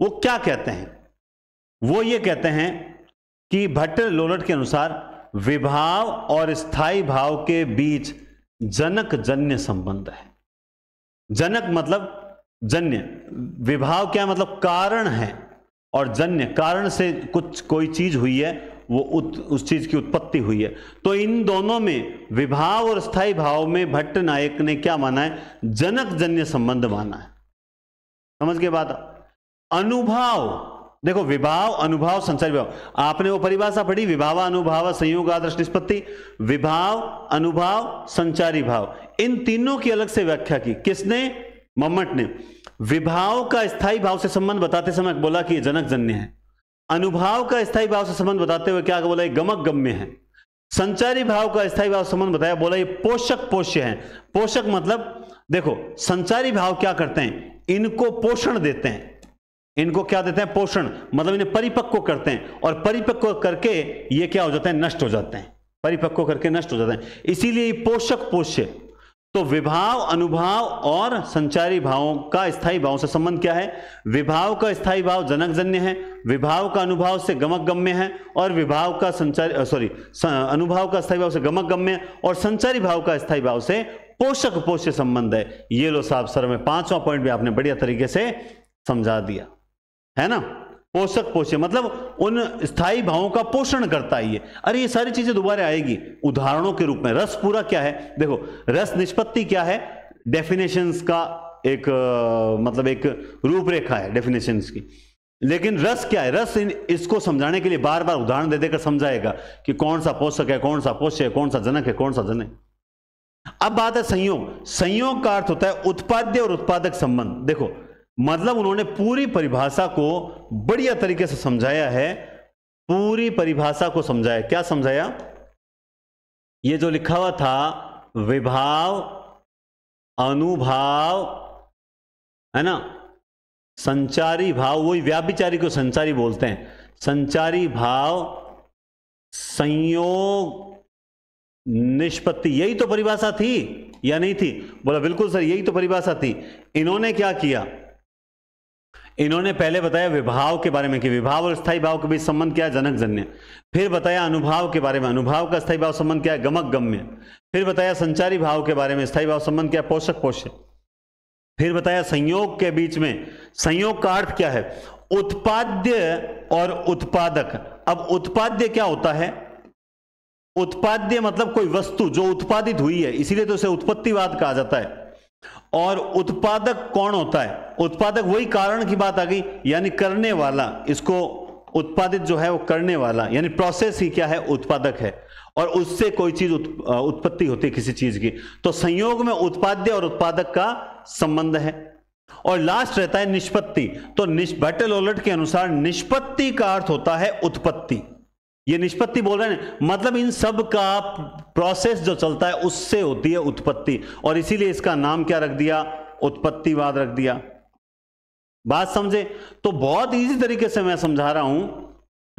वो क्या कहते हैं वो ये कहते हैं कि भट्ट लोलट के अनुसार विभाव और स्थाई भाव के बीच जनक जन्य संबंध है जनक मतलब जन्य विभाव क्या मतलब कारण है और जन्य कारण से कुछ कोई चीज हुई है वो उत, उस चीज़ की उत्पत्ति हुई है तो इन दोनों में विभाव और स्थायी भाव में भट्ट नायक ने क्या माना है जनक जन्य संबंध माना है समझ के बात अनुभाव देखो विभाव अनुभाव संसार विभाव आपने वो परिभाषा पढ़ी विभाव अनुभाव संयोग आदर्श निष्पत्ति विभाव अनुभाव संचारी भाव इन तीनों की अलग से व्याख्या की किसने मम्मट ने विभाव का स्थायी भाव से संबंध बताते समय बोला कि जनक जन्य है अनुभाव का स्थायी भाव से संबंध बताते हुए क्या बोला गमक गम्य है संचारी भाव का स्थायी भाव संबंध बताया बोला ये पोषक पोष्य है पोषक मतलब देखो संचारी भाव क्या करते हैं इनको पोषण देते हैं इनको क्या देते हैं पोषण मतलब इन्हें परिपक्व करते हैं और परिपक्व करके ये क्या हो जाते हैं नष्ट हो जाते हैं परिपक्व करके नष्ट हो जाते हैं इसीलिए पोषक पोष्य तो विभाव अनुभाव और संचारी भावों का स्थायी भाव से संबंध क्या है विभाव का स्थायी भाव जनक जन्य है विभाव का अनुभाव से गमक गम्य है और विभाव का संचारी सॉरी अनुभाव का स्थायी भाव से गमक गम्य है और संचारी भाव का स्थाई भाव से पोषक पोष्य संबंध है ये लो साहब सर में पांचवा पॉइंट भी आपने बढ़िया तरीके से समझा दिया है ना पोषक पोषण मतलब उन स्थायी भावों का पोषण करता ही है अरे ये सारी चीजें दोबारा आएगी उदाहरणों के रूप में रस पूरा क्या है देखो रस निष्पत्ति क्या है डेफिनेशन का एक मतलब एक रूपरेखा है डेफिनेशन की लेकिन रस क्या है रस इन, इसको समझाने के लिए बार बार उदाहरण दे देकर समझाएगा कि कौन सा पोषक है कौन सा पोष्य है कौन सा जनक है कौन सा जनक अब बात है संयोग संयोग का अर्थ होता है उत्पाद्य और उत्पादक संबंध देखो मतलब उन्होंने पूरी परिभाषा को बढ़िया तरीके से समझाया है पूरी परिभाषा को समझाया क्या समझाया ये जो लिखा हुआ था विभाव अनुभाव है ना संचारी भाव वही व्याभिचारी को संचारी बोलते हैं संचारी भाव संयोग निष्पत्ति यही तो परिभाषा थी या नहीं थी बोला बिल्कुल सर यही तो परिभाषा थी इन्होंने क्या किया इन्होंने पहले बताया विभाव के बारे में कि विभाव और स्थायी भाव के बीच संबंध क्या है जनक जन्य फिर बताया अनुभाव के बारे में अनुभाव का स्थायी भाव संबंध क्या है गमक गम्य फिर बताया संचारी भाव के बारे में स्थायी भाव संबंध क्या है पोषक पोष्य फिर बताया संयोग के बीच में संयोग का अर्थ क्या है उत्पाद्य और उत्पादक अब उत्पाद्य क्या होता है उत्पाद्य मतलब कोई वस्तु जो उत्पादित हुई है इसीलिए तो उसे उत्पत्तिवाद कहा जाता है और उत्पादक कौन होता है उत्पादक वही कारण की बात आ गई यानी करने वाला इसको उत्पादित जो है वो करने वाला यानी प्रोसेस ही क्या है उत्पादक है और उससे कोई चीज उत, उत्पत्ति होती है किसी चीज की तो संयोग में उत्पाद्य और उत्पादक का संबंध है और लास्ट रहता है निष्पत्ति तो बैटल ओलट के अनुसार निष्पत्ति का अर्थ होता है उत्पत्ति ये निष्पत्ति बोल रहे हैं मतलब इन सब का प्रोसेस जो चलता है उससे होती है उत्पत्ति और इसीलिए इसका नाम क्या रख दिया उत्पत्तिवाद रख दिया बात समझे तो बहुत इजी तरीके से मैं समझा रहा हूं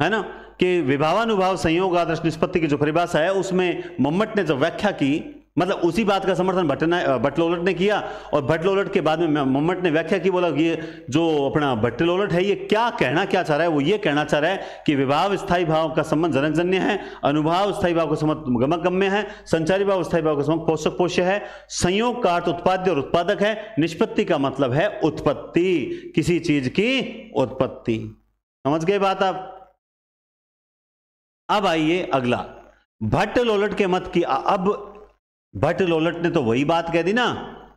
है ना कि विभावानुभाव संयोग आदर्श निष्पत्ति की जो परिभाषा है उसमें मम्मट ने जब व्याख्या की मतलब उसी बात का समर्थन भट्ट भट्टलोलट ने किया और भट्टलोलट के बाद में मम्मट ने व्याख्या की बोला ये जो अपना भट्टलोलट है ये क्या कहना क्या चाह रहा है वो ये कहना चाह रहा है कि विभाव स्थाई भाव का संबंध जनकजन्य है अनुभाव स्थायी भाव का संबंध गम्य है संचारी भाव स्थाई भाव का संबंध पोषक पोष्य है संयोग का अर्थ उत्पाद्य और उत्पादक है निष्पत्ति का मतलब है उत्पत्ति किसी चीज की उत्पत्ति समझ गए बात आप अब आइए अगला भट्ट लोलट के मत की अब भट्ट लोलट ने तो वही बात कह दी ना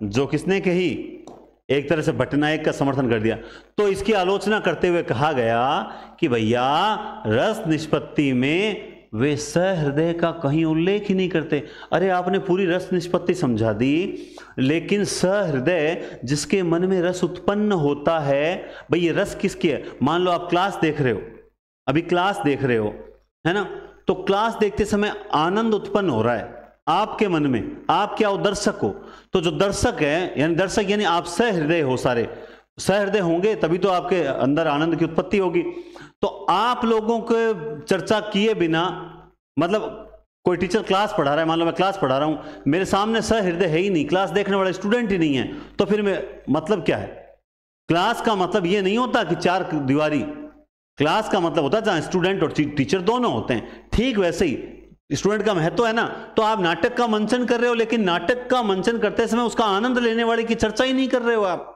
जो किसने कही एक तरह से भट्टनायक का समर्थन कर दिया तो इसकी आलोचना करते हुए कहा गया कि भैया रस निष्पत्ति में वे सहृदय का कहीं उल्लेख ही नहीं करते अरे आपने पूरी रस निष्पत्ति समझा दी लेकिन सहृदय जिसके मन में रस उत्पन्न होता है भाई ये रस किसकी है मान लो आप क्लास देख रहे हो अभी क्लास देख रहे हो है ना तो क्लास देखते समय आनंद उत्पन्न हो रहा है आपके मन में आप क्या हो दर्शक हो तो जो दर्शक है यानी दर्शक यानी आप सहृदय हो सारे सहृदय होंगे तभी तो आपके अंदर आनंद की उत्पत्ति होगी तो आप लोगों के चर्चा किए बिना मतलब कोई टीचर क्लास पढ़ा रहा है मान लो मैं क्लास पढ़ा रहा हूं मेरे सामने सहृदय है ही नहीं क्लास देखने वाले स्टूडेंट ही नहीं है तो फिर मैं मतलब क्या है क्लास का मतलब यह नहीं होता कि चार दीवारी क्लास का मतलब होता है जहां स्टूडेंट और टीचर दोनों होते हैं ठीक वैसे ही स्टूडेंट का महत्व तो है ना तो आप नाटक का मंचन कर रहे हो लेकिन नाटक का मंचन करते समय उसका आनंद लेने वाले की चर्चा ही नहीं कर रहे हो आप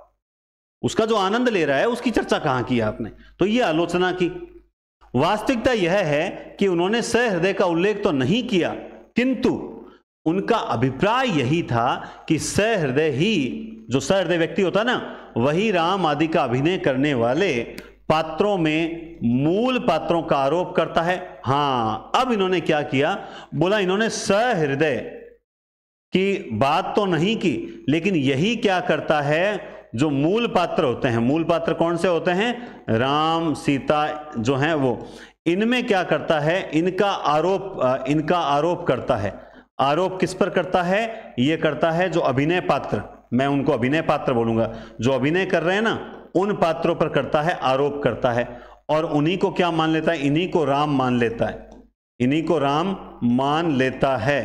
उसका जो आनंद ले रहा है उसकी चर्चा कहां की आपने तो ये आलोचना की वास्तविकता यह है कि उन्होंने सहृदय का उल्लेख तो नहीं किया किंतु उनका अभिप्राय यही था कि सहृदय ही जो सहृदय व्यक्ति होता ना वही राम आदि का अभिनय करने वाले पात्रों में मूल पात्रों का आरोप करता है हाँ अब इन्होंने क्या किया बोला इन्होंने सहृदय की बात तो नहीं की लेकिन यही क्या करता है जो मूल पात्र होते हैं मूल पात्र कौन से होते हैं राम सीता जो हैं वो इनमें क्या करता है इनका आरोप इनका आरोप करता है आरोप किस पर करता है ये करता है जो अभिनय पात्र मैं उनको अभिनय पात्र बोलूंगा जो अभिनय कर रहे हैं ना उन पात्रों पर करता है आरोप करता है और उन्हीं को क्या मान लेता है इन्हीं को राम मान लेता है इन्हीं को राम मान लेता है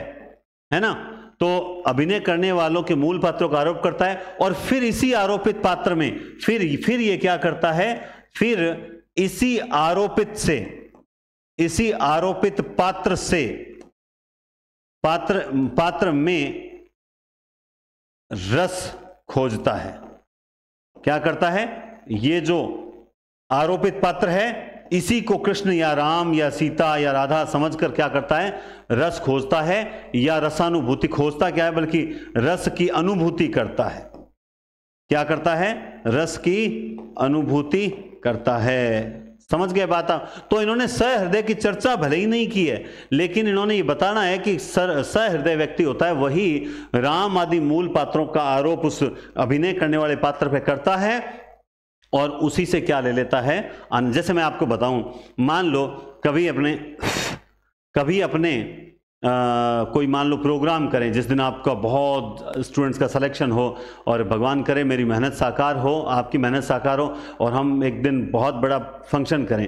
है ना तो अभिनय करने वालों के मूल पात्रों का आरोप करता है और फिर इसी आरोपित पात्र में फिर फिर ये क्या करता है फिर इसी आरोपित से इसी आरोपित पात्र से पात्र पात्र में रस खोजता है क्या करता है ये जो आरोपित पात्र है इसी को कृष्ण या राम या सीता या राधा समझकर क्या करता है रस खोजता है या रसानुभूति खोजता क्या है बल्कि रस की अनुभूति करता है क्या करता है रस की अनुभूति करता है समझ गए बात तो इन्होंने सहृदय की चर्चा भले ही नहीं की है लेकिन इन्होंने ये बताना है कि सहृदय व्यक्ति होता है वही राम आदि मूल पात्रों का आरोप उस अभिनय करने वाले पात्र पे करता है और उसी से क्या ले लेता है जैसे मैं आपको बताऊं मान लो कभी अपने कभी अपने आ, कोई मान लो प्रोग्राम करें जिस दिन आपका बहुत स्टूडेंट्स का सिलेक्शन हो और भगवान करे मेरी मेहनत साकार हो आपकी मेहनत साकार हो और हम एक दिन बहुत बड़ा फंक्शन करें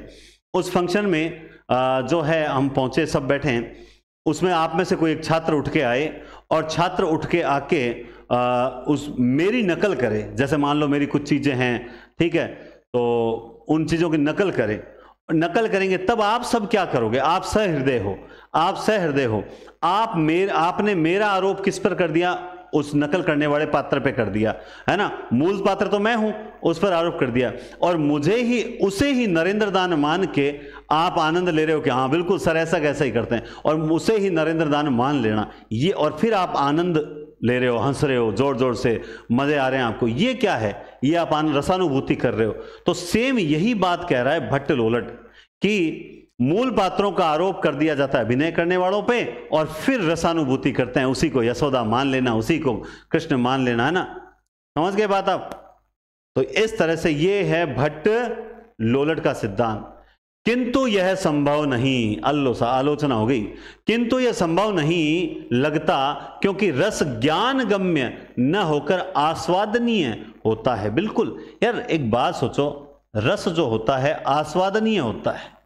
उस फंक्शन में आ, जो है हम पहुँचे सब बैठे हैं उसमें आप में से कोई एक छात्र उठ के आए और छात्र उठ के आके आ, उस मेरी नकल करे जैसे मान लो मेरी कुछ चीज़ें हैं ठीक है तो उन चीज़ों की नकल करें नकल करेंगे तब आप सब क्या करोगे आप सहृदय हो आप सहृदय हो आप मेर आपने मेरा आरोप किस पर कर दिया उस नकल करने वाले पात्र पे कर दिया है ना मूल पात्र तो मैं हूं उस पर आरोप कर दिया और मुझे ही उसे ही नरेंद्र दान मान के आप आनंद ले रहे हो कि हाँ बिल्कुल सर ऐसा कैसा ही करते हैं और उसे ही नरेंद्र दान मान लेना ये और फिर आप आनंद ले रहे हो हंस रहे हो जोर जोर से मजे आ रहे हैं आपको ये क्या है ये आप रसानुभूति कर रहे हो तो सेम यही बात कह रहा है भट्ट लोलट कि मूल पात्रों का आरोप कर दिया जाता है अभिनय करने वालों पे और फिर रसानुभूति करते हैं उसी को यशोदा मान लेना उसी को कृष्ण मान लेना है ना समझ गए बात आप तो इस तरह से यह है भट्ट लोलट का सिद्धांत किंतु यह संभव नहीं अल्लोसा आलोचना हो गई किंतु यह संभव नहीं लगता क्योंकि रस ज्ञान गम्य न होकर आस्वादनीय होता है बिल्कुल यार एक बात सोचो रस जो होता है आस्वादनीय होता है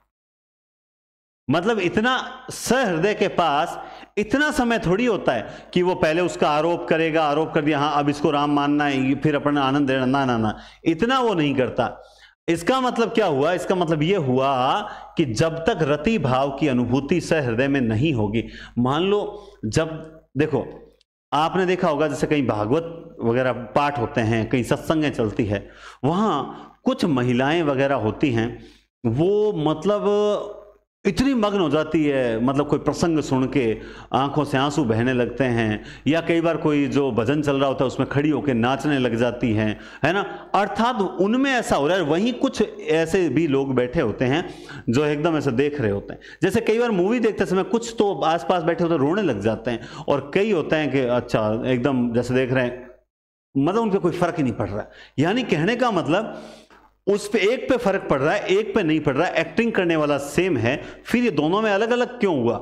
मतलब इतना सहृदय के पास इतना समय थोड़ी होता है कि वो पहले उसका आरोप करेगा आरोप कर दिया हाँ अब इसको राम मानना है फिर अपना आनंद देना ना ना ना इतना वो नहीं करता इसका मतलब क्या हुआ इसका मतलब ये हुआ कि जब तक रति भाव की अनुभूति सहृदय में नहीं होगी मान लो जब देखो आपने देखा होगा जैसे कहीं भागवत वगैरह पाठ होते हैं कहीं सत्संगें चलती है वहाँ कुछ महिलाएं वगैरह होती हैं वो मतलब इतनी मग्न हो जाती है मतलब कोई प्रसंग सुन के आंखों से आंसू बहने लगते हैं या कई बार कोई जो भजन चल रहा होता है उसमें खड़ी होकर नाचने लग जाती हैं है ना अर्थात उनमें ऐसा हो रहा है वहीं कुछ ऐसे भी लोग बैठे होते हैं जो एकदम ऐसे देख रहे होते हैं जैसे कई बार मूवी देखते समय कुछ तो आस बैठे होते रोने लग जाते हैं और कई होते हैं कि अच्छा एकदम जैसे देख रहे हैं मतलब उन पर कोई फर्क ही नहीं पड़ रहा यानी कहने का मतलब उस पे एक पे फर्क पड़ रहा है एक पे नहीं पड़ रहा है एक्टिंग करने वाला सेम है फिर ये दोनों में अलग अलग क्यों हुआ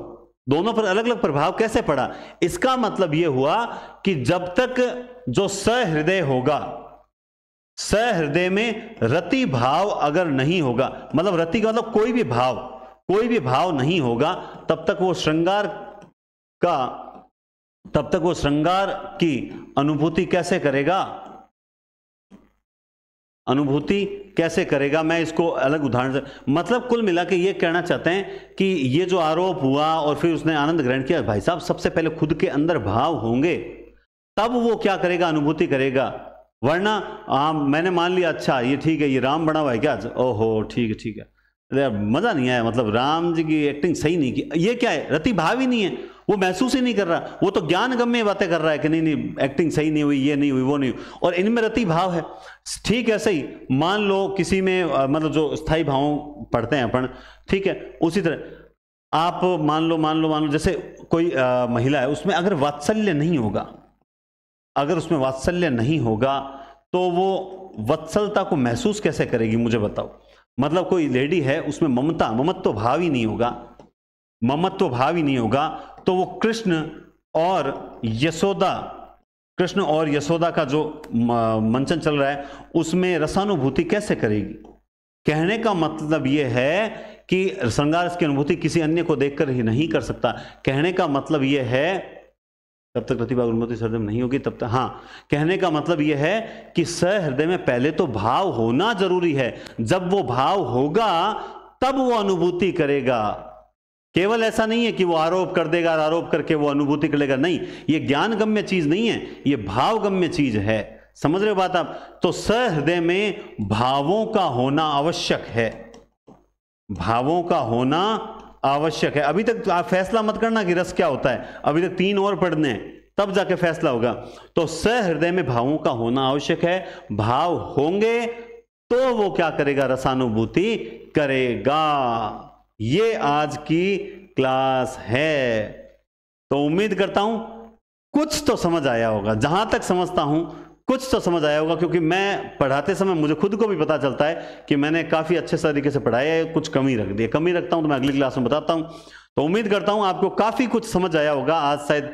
दोनों पर अलग अलग प्रभाव कैसे पड़ा इसका मतलब यह हुआ कि जब तक जो सहृदय होगा सहृदय में रति भाव अगर नहीं होगा मतलब रति का मतलब कोई भी भाव कोई भी भाव नहीं होगा तब तक वो श्रृंगार का तब तक वो श्रृंगार की अनुभूति कैसे करेगा अनुभूति कैसे करेगा मैं इसको अलग उदाहरण मतलब कुल मिला के ये कहना चाहते हैं कि ये जो आरोप हुआ और फिर उसने आनंद ग्रहण किया भाई साहब सबसे पहले खुद के अंदर भाव होंगे तब वो क्या करेगा अनुभूति करेगा वरना हाँ मैंने मान लिया अच्छा ये ठीक है ये राम बना हुआ है क्या ओहो ठीक है ठीक है मज़ा नहीं आया मतलब राम जी की एक्टिंग सही नहीं की ये क्या है रति भाव ही नहीं है वो महसूस ही नहीं कर रहा वो तो ज्ञान गम्य बातें कर रहा है कि नहीं नहीं एक्टिंग सही नहीं हुई ये नहीं हुई वो नहीं हुई और इनमें रति भाव है ठीक है सही मान लो किसी में मतलब जो स्थायी भाव पढ़ते हैं अपन ठीक है उसी तरह आप मान लो मान लो मान लो जैसे कोई आ, महिला है उसमें अगर वात्सल्य नहीं होगा अगर उसमें वात्सल्य नहीं होगा तो वो वत्सलता को महसूस कैसे करेगी मुझे बताओ मतलब कोई लेडी है उसमें ममता ममत्व तो भाव ही नहीं होगा ममत्व भाव ही नहीं होगा तो वो कृष्ण और यशोदा कृष्ण और यशोदा का जो मंचन चल रहा है उसमें रसानुभूति कैसे करेगी कहने का मतलब यह है कि श्रृंगार की अनुभूति किसी अन्य को देखकर ही नहीं कर सकता कहने का मतलब यह है तब तक प्रतिभा अनुभूति सरदम नहीं होगी तब तक हाँ कहने का मतलब यह है कि सहृदय में पहले तो भाव होना जरूरी है जब वो भाव होगा तब वो अनुभूति करेगा केवल ऐसा नहीं है कि वो आरोप कर देगा आरोप करके वो अनुभूति कर लेगा नहीं ये ज्ञान गम्य चीज नहीं है ये भाव गम्य चीज है समझ रहे हो बात आप तो सहृदय में भावों का होना आवश्यक है भावों का होना आवश्यक है अभी तक तो आप फैसला मत करना कि रस क्या होता है अभी तक तीन और पढ़ने हैं तब जाके फैसला होगा तो सहृदय में भावों का होना आवश्यक है भाव होंगे तो वो क्या करेगा रसानुभूति करेगा ये आज की क्लास है तो उम्मीद करता हूं कुछ तो समझ आया होगा जहां तक समझता हूं कुछ तो समझ आया होगा क्योंकि मैं पढ़ाते समय मुझे खुद को भी पता चलता है कि मैंने काफ़ी अच्छे तरीके से पढ़ाया है कुछ कमी रख दी कमी रखता हूं तो मैं अगली क्लास में बताता हूं तो उम्मीद करता हूं आपको काफ़ी कुछ समझ आया होगा आज शायद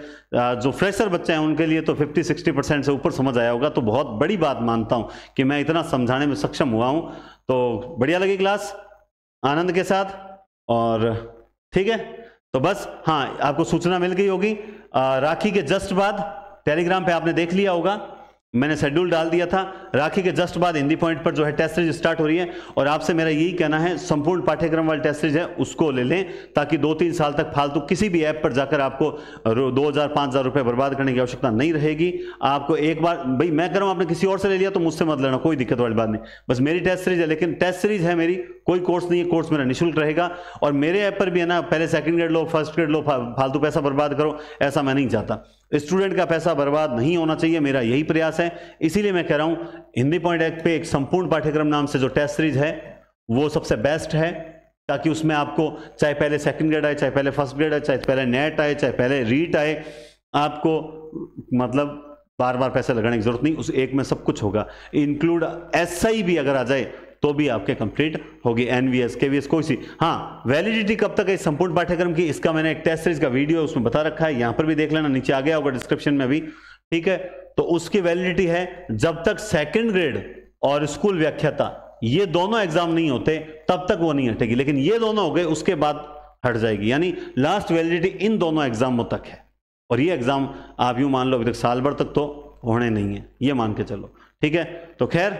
जो फ्रेशर बच्चे हैं उनके लिए तो 50-60 परसेंट से ऊपर समझ आया होगा तो बहुत बड़ी बात मानता हूं कि मैं इतना समझाने में सक्षम हुआ हूं तो बढ़िया लगी क्लास आनंद के साथ और ठीक है तो बस हाँ आपको सूचना मिल गई होगी राखी के जस्ट बाद टेलीग्राम पे आपने देख लिया होगा मैंने शेड्यूल डाल दिया था राखी के जस्ट बाद हिंदी पॉइंट पर जो है टेस्ट सीरीज स्टार्ट हो रही है और आपसे मेरा यही कहना है संपूर्ण पाठ्यक्रम वाली टेस्ट सीरीज है उसको ले लें ताकि दो तीन साल तक फालतू किसी भी ऐप पर जाकर आपको दो हज़ार पाँच हज़ार रुपये बर्बाद करने की आवश्यकता नहीं रहेगी आपको एक बार भाई मैं कह रहा हूँ आपने किसी और से ले लिया तो मुझसे मत लेना कोई दिक्कत वाली बात नहीं बस मेरी टेस्ट सीरीज है लेकिन टेस्ट सीरीज है मेरी कोई कोर्स नहीं है कोर्स मेरा निःशुल्क रहेगा और मेरे ऐप पर भी है ना पहले सेकंड ग्रेड लो फर्स्ट ग्रेड लो फालतू पैसा बर्बाद करो ऐसा मैं नहीं चाहता स्टूडेंट का पैसा बर्बाद नहीं होना चाहिए मेरा यही प्रयास है इसीलिए मैं कह रहा हूं हिंदी पॉइंट एक्ट पे एक संपूर्ण पाठ्यक्रम नाम से जो टेस्ट सीरीज है वो सबसे बेस्ट है ताकि उसमें आपको चाहे पहले सेकंड ग्रेड आए चाहे पहले फर्स्ट ग्रेड आए चाहे पहले नेट आए चाहे पहले रीट आए आपको मतलब बार बार पैसे लगाने की जरूरत नहीं उस एक में सब कुछ होगा इंक्लूड एस भी अगर आ जाए तो भी आपके कंप्लीट होगी NVS KVS K V S कोई सी हाँ वैलिडिटी कब तक है संपूर्ण पाठ्यक्रम की इसका मैंने एक टेस्ट सीरीज का वीडियो उसमें बता रखा है यहां पर भी देख लेना नीचे आ गया होगा डिस्क्रिप्शन में भी ठीक है तो उसकी वैलिडिटी है जब तक सेकंड ग्रेड और स्कूल व्याख्याता ये दोनों एग्जाम नहीं होते तब तक वो नहीं हटेगी लेकिन ये दोनों हो गए उसके बाद हट जाएगी यानी लास्ट वैलिडिटी इन दोनों एग्जामों तक है और ये एग्जाम आप यूं मान लो अभी तक साल भर तक तो होने नहीं है ये मान के चलो ठीक है तो खैर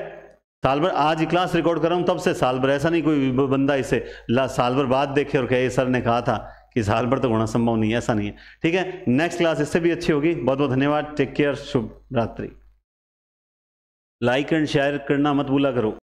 साल भर आज क्लास रिकॉर्ड कर रहा हूं तब से साल भर ऐसा नहीं कोई बंदा इसे साल भर बाद देखे और कहे सर ने कहा था कि साल भर तक तो होना संभव नहीं है ऐसा नहीं है ठीक है नेक्स्ट क्लास इससे भी अच्छी होगी बहुत बहुत धन्यवाद टेक केयर शुभ रात्रि लाइक एंड शेयर करना मत भूला करो